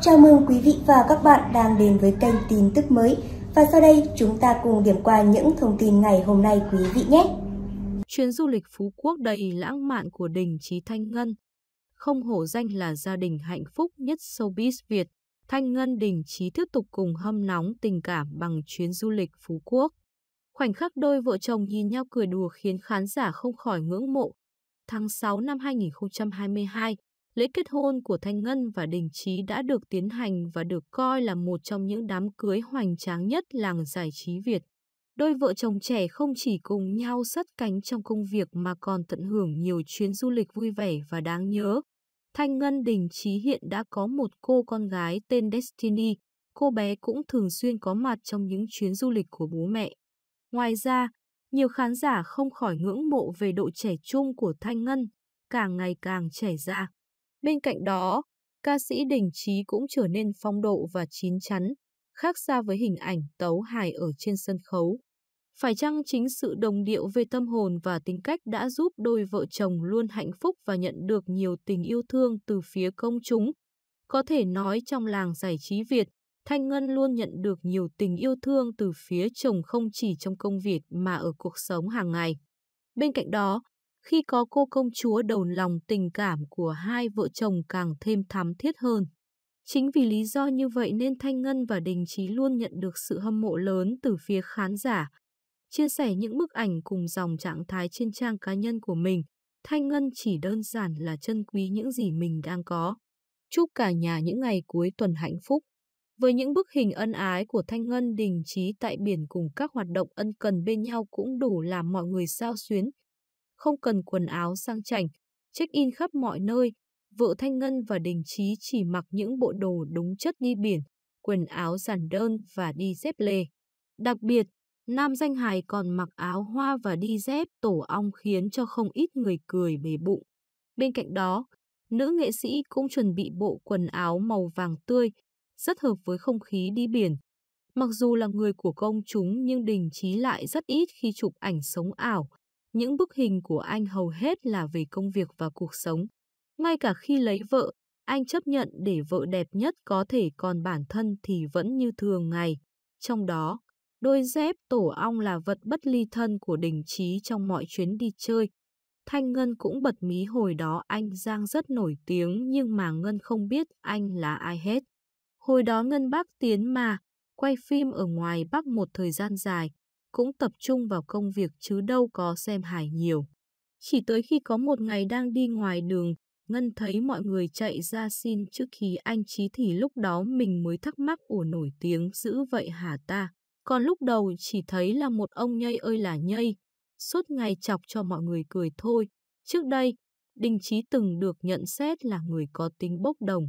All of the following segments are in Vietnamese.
Chào mừng quý vị và các bạn đang đến với kênh tin tức mới. Và sau đây chúng ta cùng điểm qua những thông tin ngày hôm nay quý vị nhé. Chuyến du lịch Phú Quốc đầy lãng mạn của Đình Chí Thanh Ngân Không hổ danh là gia đình hạnh phúc nhất showbiz Việt, Thanh Ngân Đình Chí tiếp tục cùng hâm nóng tình cảm bằng chuyến du lịch Phú Quốc. Khoảnh khắc đôi vợ chồng nhìn nhau cười đùa khiến khán giả không khỏi ngưỡng mộ. Tháng 6 năm 2022, Lễ kết hôn của Thanh Ngân và Đình Trí đã được tiến hành và được coi là một trong những đám cưới hoành tráng nhất làng giải trí Việt. Đôi vợ chồng trẻ không chỉ cùng nhau sất cánh trong công việc mà còn tận hưởng nhiều chuyến du lịch vui vẻ và đáng nhớ. Thanh Ngân Đình Trí hiện đã có một cô con gái tên Destiny. Cô bé cũng thường xuyên có mặt trong những chuyến du lịch của bố mẹ. Ngoài ra, nhiều khán giả không khỏi ngưỡng mộ về độ trẻ trung của Thanh Ngân, càng ngày càng trẻ ra. Bên cạnh đó, ca sĩ Đình Trí cũng trở nên phong độ và chín chắn, khác xa với hình ảnh tấu hài ở trên sân khấu. Phải chăng chính sự đồng điệu về tâm hồn và tính cách đã giúp đôi vợ chồng luôn hạnh phúc và nhận được nhiều tình yêu thương từ phía công chúng? Có thể nói trong làng giải trí Việt, Thanh Ngân luôn nhận được nhiều tình yêu thương từ phía chồng không chỉ trong công việc mà ở cuộc sống hàng ngày. Bên cạnh đó, khi có cô công chúa đầu lòng tình cảm của hai vợ chồng càng thêm thắm thiết hơn. Chính vì lý do như vậy nên Thanh Ngân và Đình Trí luôn nhận được sự hâm mộ lớn từ phía khán giả. Chia sẻ những bức ảnh cùng dòng trạng thái trên trang cá nhân của mình, Thanh Ngân chỉ đơn giản là trân quý những gì mình đang có. Chúc cả nhà những ngày cuối tuần hạnh phúc. Với những bức hình ân ái của Thanh Ngân đình trí tại biển cùng các hoạt động ân cần bên nhau cũng đủ làm mọi người sao xuyến, không cần quần áo sang chảnh, check-in khắp mọi nơi, vợ Thanh Ngân và Đình Trí chỉ mặc những bộ đồ đúng chất đi biển, quần áo giản đơn và đi dép lê. Đặc biệt, nam danh hài còn mặc áo hoa và đi dép tổ ong khiến cho không ít người cười bề bụng. Bên cạnh đó, nữ nghệ sĩ cũng chuẩn bị bộ quần áo màu vàng tươi, rất hợp với không khí đi biển. Mặc dù là người của công chúng nhưng Đình Trí lại rất ít khi chụp ảnh sống ảo, những bức hình của anh hầu hết là về công việc và cuộc sống. Ngay cả khi lấy vợ, anh chấp nhận để vợ đẹp nhất có thể còn bản thân thì vẫn như thường ngày. Trong đó, đôi dép tổ ong là vật bất ly thân của đình trí trong mọi chuyến đi chơi. Thanh Ngân cũng bật mí hồi đó anh Giang rất nổi tiếng nhưng mà Ngân không biết anh là ai hết. Hồi đó Ngân bác tiến mà, quay phim ở ngoài Bắc một thời gian dài, cũng tập trung vào công việc chứ đâu có xem hài nhiều. Chỉ tới khi có một ngày đang đi ngoài đường, Ngân thấy mọi người chạy ra xin trước khi anh Chí thì lúc đó mình mới thắc mắc ủa nổi tiếng dữ vậy hả ta. Còn lúc đầu chỉ thấy là một ông nhây ơi là nhây, suốt ngày chọc cho mọi người cười thôi. Trước đây, Đình Chí từng được nhận xét là người có tính bốc đồng.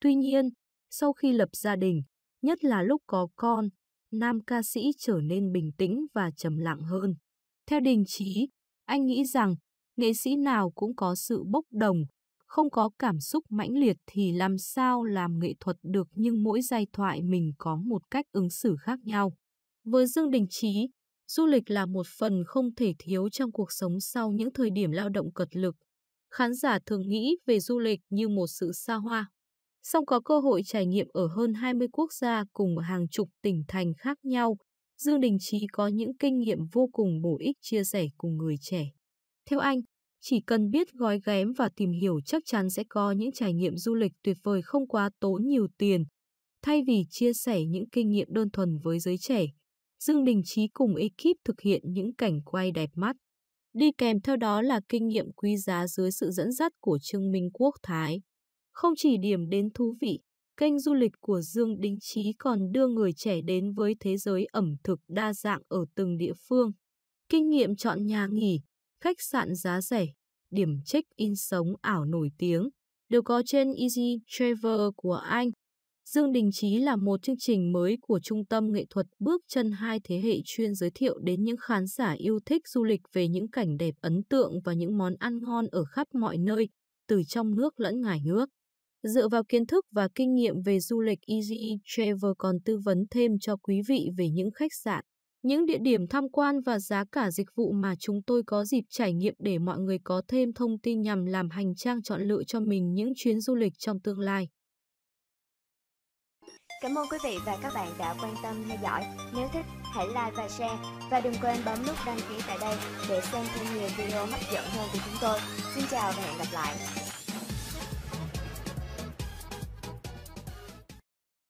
Tuy nhiên, sau khi lập gia đình, nhất là lúc có con, nam ca sĩ trở nên bình tĩnh và trầm lặng hơn. Theo Đình Trí, anh nghĩ rằng nghệ sĩ nào cũng có sự bốc đồng, không có cảm xúc mãnh liệt thì làm sao làm nghệ thuật được nhưng mỗi giai thoại mình có một cách ứng xử khác nhau. Với Dương Đình Trí, du lịch là một phần không thể thiếu trong cuộc sống sau những thời điểm lao động cật lực. Khán giả thường nghĩ về du lịch như một sự xa hoa, song có cơ hội trải nghiệm ở hơn 20 quốc gia cùng hàng chục tỉnh thành khác nhau, Dương Đình Trí có những kinh nghiệm vô cùng bổ ích chia sẻ cùng người trẻ. Theo anh, chỉ cần biết gói ghém và tìm hiểu chắc chắn sẽ có những trải nghiệm du lịch tuyệt vời không quá tốn nhiều tiền. Thay vì chia sẻ những kinh nghiệm đơn thuần với giới trẻ, Dương Đình Trí cùng ekip thực hiện những cảnh quay đẹp mắt. Đi kèm theo đó là kinh nghiệm quý giá dưới sự dẫn dắt của Trương Minh Quốc Thái. Không chỉ điểm đến thú vị, kênh du lịch của Dương Đính Chí còn đưa người trẻ đến với thế giới ẩm thực đa dạng ở từng địa phương. Kinh nghiệm chọn nhà nghỉ, khách sạn giá rẻ, điểm check-in sống ảo nổi tiếng đều có trên Easy Travel của Anh. Dương Đình Chí là một chương trình mới của Trung tâm Nghệ thuật Bước chân hai thế hệ chuyên giới thiệu đến những khán giả yêu thích du lịch về những cảnh đẹp ấn tượng và những món ăn ngon ở khắp mọi nơi, từ trong nước lẫn ngoài nước. Dựa vào kiến thức và kinh nghiệm về du lịch Easy Travel còn tư vấn thêm cho quý vị về những khách sạn, những địa điểm tham quan và giá cả dịch vụ mà chúng tôi có dịp trải nghiệm để mọi người có thêm thông tin nhằm làm hành trang chọn lựa cho mình những chuyến du lịch trong tương lai. Cảm ơn quý vị và các bạn đã quan tâm theo dõi. Nếu thích, hãy like và share. Và đừng quên bấm nút đăng ký tại đây để xem thêm nhiều video hấp dẫn hơn của chúng tôi. Xin chào và hẹn gặp lại.